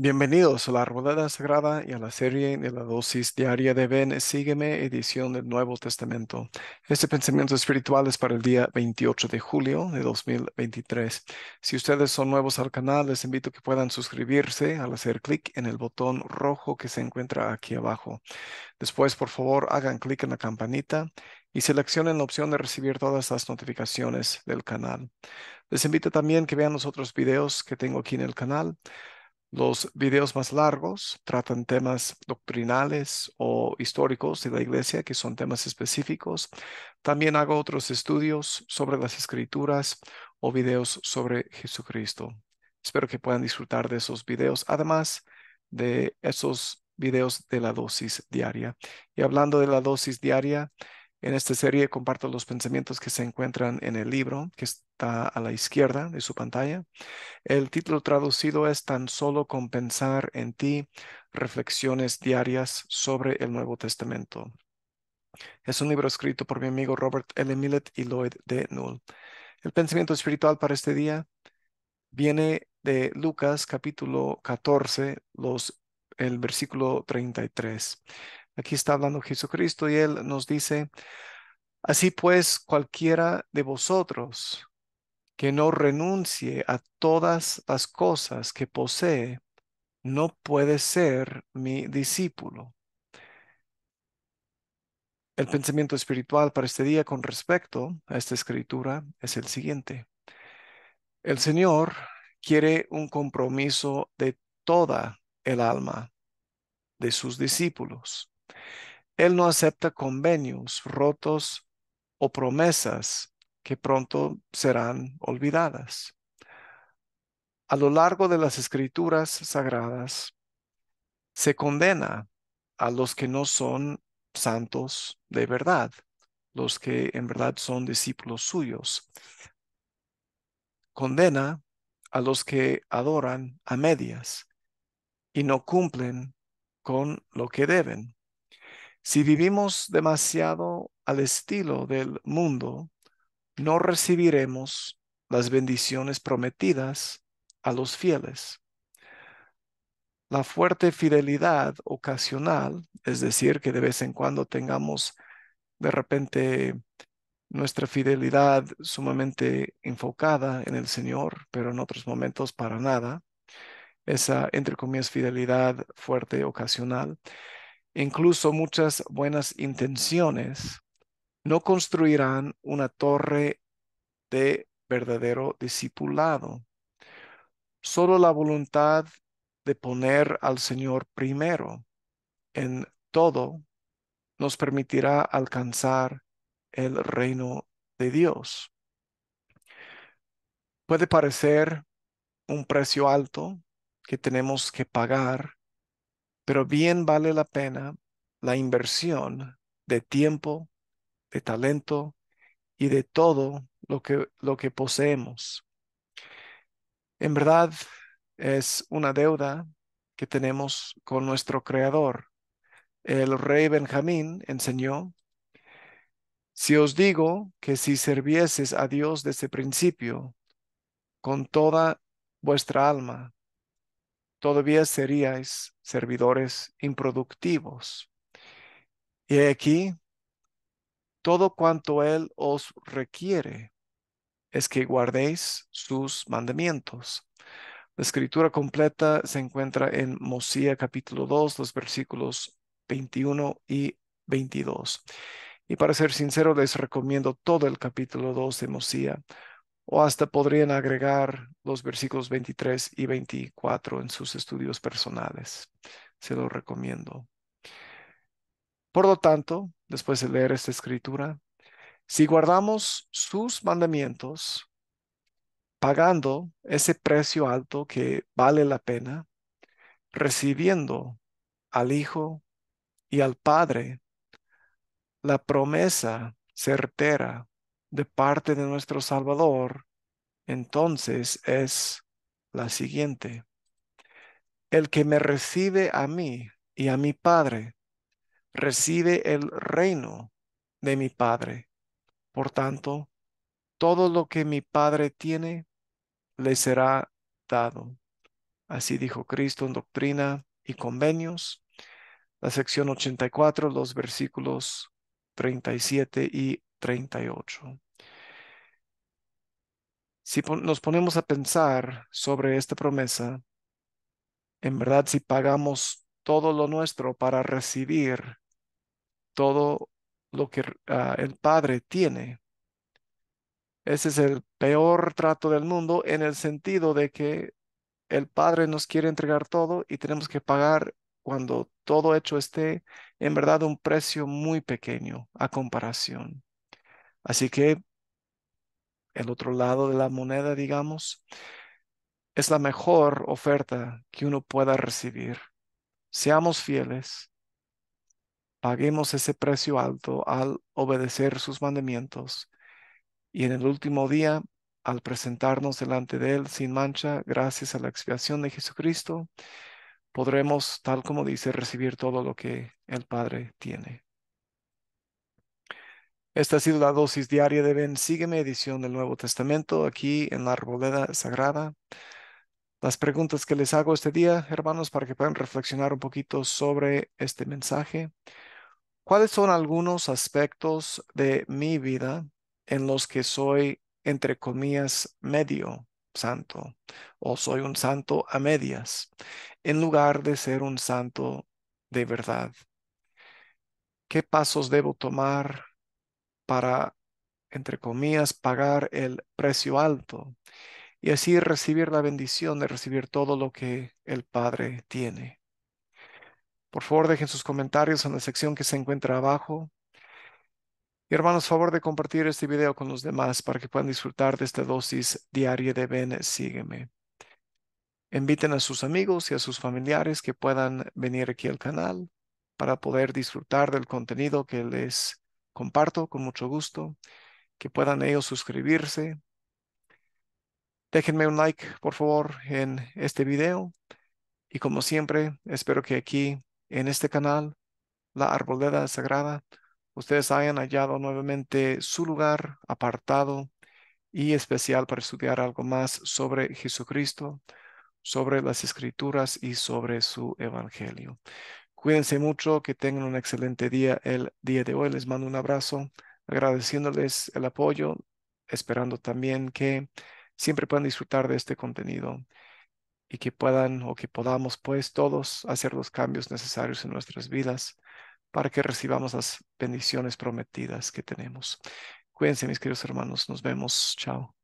Bienvenidos a la Arboleda Sagrada y a la serie de la dosis diaria de Ben, sígueme, edición del Nuevo Testamento. Este pensamiento espiritual es para el día 28 de julio de 2023. Si ustedes son nuevos al canal, les invito a que puedan suscribirse al hacer clic en el botón rojo que se encuentra aquí abajo. Después, por favor, hagan clic en la campanita y seleccionen la opción de recibir todas las notificaciones del canal. Les invito también que vean los otros videos que tengo aquí en el canal. Los videos más largos tratan temas doctrinales o históricos de la iglesia, que son temas específicos. También hago otros estudios sobre las escrituras o videos sobre Jesucristo. Espero que puedan disfrutar de esos videos, además de esos videos de la dosis diaria. Y hablando de la dosis diaria, en esta serie comparto los pensamientos que se encuentran en el libro que está a la izquierda de su pantalla. El título traducido es Tan solo con pensar en ti, reflexiones diarias sobre el Nuevo Testamento. Es un libro escrito por mi amigo Robert L. Millet y Lloyd D. Null. El pensamiento espiritual para este día viene de Lucas capítulo 14, los, el versículo 33. Aquí está hablando Jesucristo y él nos dice, así pues cualquiera de vosotros que no renuncie a todas las cosas que posee, no puede ser mi discípulo. El pensamiento espiritual para este día con respecto a esta escritura es el siguiente. El Señor quiere un compromiso de toda el alma de sus discípulos. Él no acepta convenios rotos o promesas que pronto serán olvidadas. A lo largo de las escrituras sagradas, se condena a los que no son santos de verdad, los que en verdad son discípulos suyos. Condena a los que adoran a medias y no cumplen con lo que deben. Si vivimos demasiado al estilo del mundo, no recibiremos las bendiciones prometidas a los fieles. La fuerte fidelidad ocasional, es decir, que de vez en cuando tengamos de repente nuestra fidelidad sumamente enfocada en el Señor, pero en otros momentos para nada, esa, entre comillas, fidelidad fuerte ocasional, incluso muchas buenas intenciones, no construirán una torre de verdadero discipulado. Solo la voluntad de poner al Señor primero en todo nos permitirá alcanzar el reino de Dios. Puede parecer un precio alto que tenemos que pagar pero bien vale la pena la inversión de tiempo, de talento y de todo lo que, lo que poseemos. En verdad es una deuda que tenemos con nuestro Creador. El rey Benjamín enseñó, si os digo que si servieses a Dios desde principio, con toda vuestra alma, todavía seríais servidores improductivos. Y aquí, todo cuanto Él os requiere es que guardéis sus mandamientos. La escritura completa se encuentra en Mosía capítulo 2, los versículos 21 y 22. Y para ser sincero, les recomiendo todo el capítulo 2 de Mosía, o hasta podrían agregar los versículos 23 y 24 en sus estudios personales. Se lo recomiendo. Por lo tanto, después de leer esta escritura, si guardamos sus mandamientos, pagando ese precio alto que vale la pena, recibiendo al Hijo y al Padre la promesa certera de parte de nuestro Salvador entonces es la siguiente. El que me recibe a mí y a mi Padre, recibe el reino de mi Padre. Por tanto, todo lo que mi Padre tiene, le será dado. Así dijo Cristo en Doctrina y Convenios, la sección 84, los versículos 37 y 38 si nos ponemos a pensar sobre esta promesa, en verdad si pagamos todo lo nuestro para recibir todo lo que ah, el Padre tiene, ese es el peor trato del mundo en el sentido de que el Padre nos quiere entregar todo y tenemos que pagar cuando todo hecho esté en verdad un precio muy pequeño a comparación. Así que el otro lado de la moneda, digamos, es la mejor oferta que uno pueda recibir. Seamos fieles, paguemos ese precio alto al obedecer sus mandamientos y en el último día, al presentarnos delante de Él sin mancha, gracias a la expiación de Jesucristo, podremos, tal como dice, recibir todo lo que el Padre tiene. Esta ha sido la dosis diaria de Ben Sígueme, edición del Nuevo Testamento, aquí en la Arboleda Sagrada. Las preguntas que les hago este día, hermanos, para que puedan reflexionar un poquito sobre este mensaje. ¿Cuáles son algunos aspectos de mi vida en los que soy, entre comillas, medio santo o soy un santo a medias, en lugar de ser un santo de verdad? ¿Qué pasos debo tomar para, entre comillas, pagar el precio alto y así recibir la bendición de recibir todo lo que el Padre tiene. Por favor, dejen sus comentarios en la sección que se encuentra abajo. Y hermanos, favor de compartir este video con los demás para que puedan disfrutar de esta dosis diaria de Ben sígueme. Inviten a sus amigos y a sus familiares que puedan venir aquí al canal para poder disfrutar del contenido que les comparto con mucho gusto, que puedan ellos suscribirse. Déjenme un like, por favor, en este video. Y como siempre, espero que aquí, en este canal, La Arboleda Sagrada, ustedes hayan hallado nuevamente su lugar apartado y especial para estudiar algo más sobre Jesucristo, sobre las Escrituras y sobre su Evangelio. Cuídense mucho, que tengan un excelente día el día de hoy. Les mando un abrazo, agradeciéndoles el apoyo, esperando también que siempre puedan disfrutar de este contenido y que puedan o que podamos pues todos hacer los cambios necesarios en nuestras vidas para que recibamos las bendiciones prometidas que tenemos. Cuídense mis queridos hermanos, nos vemos, chao.